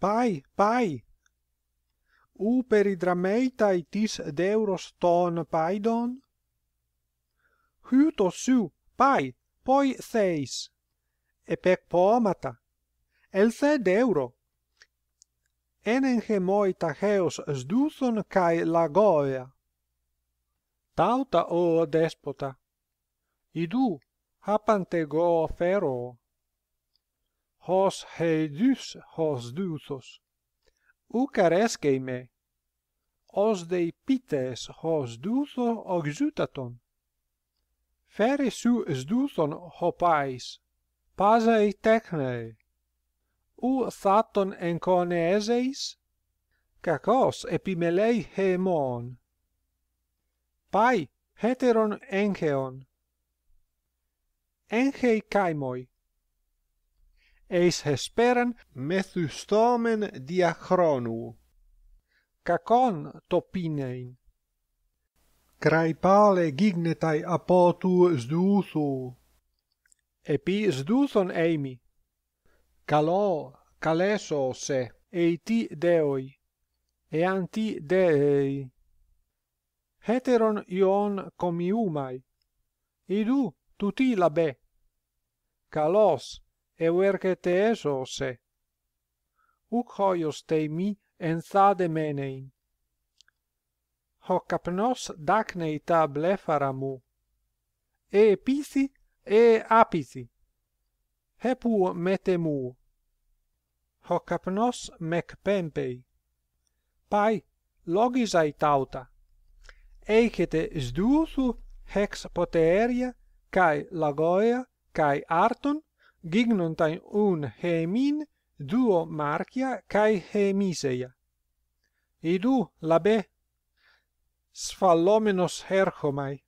pai pai u per idrameita deuros ton paidon Huto su pai poi seis e per pomata el se deuro en engemoi ta geos sduzon kai la goia tauta o despota idu hapante go fero hos heidus hos duthos u me os dei pites hos duto oxutaton fere su es duthon hopais, pais pasa u saton en koneseis kakos epimelei hemon pai heteron engeon engei kaimoi eis hesperan methystomen diachronu kakon topinein. krai pale gignetai apotu zduthu epi zduthon eimi kalo caleso se eiti deoi e anti dei heteron ion komiumai idu tuti labe kalos e verque te eso se. Uc hoios mi en thade menein. Ho capnos dacne blefara mu. E pisi, e apisi. He pu mete mu. Ho capnos mec pempei. Pai, logis ai tauta. Eicete sduusu hex poteria, cae lagoea, cae arton, gignontai un hemin duo marcia cae hemiseia. Idu labe sphallomenos herchomai.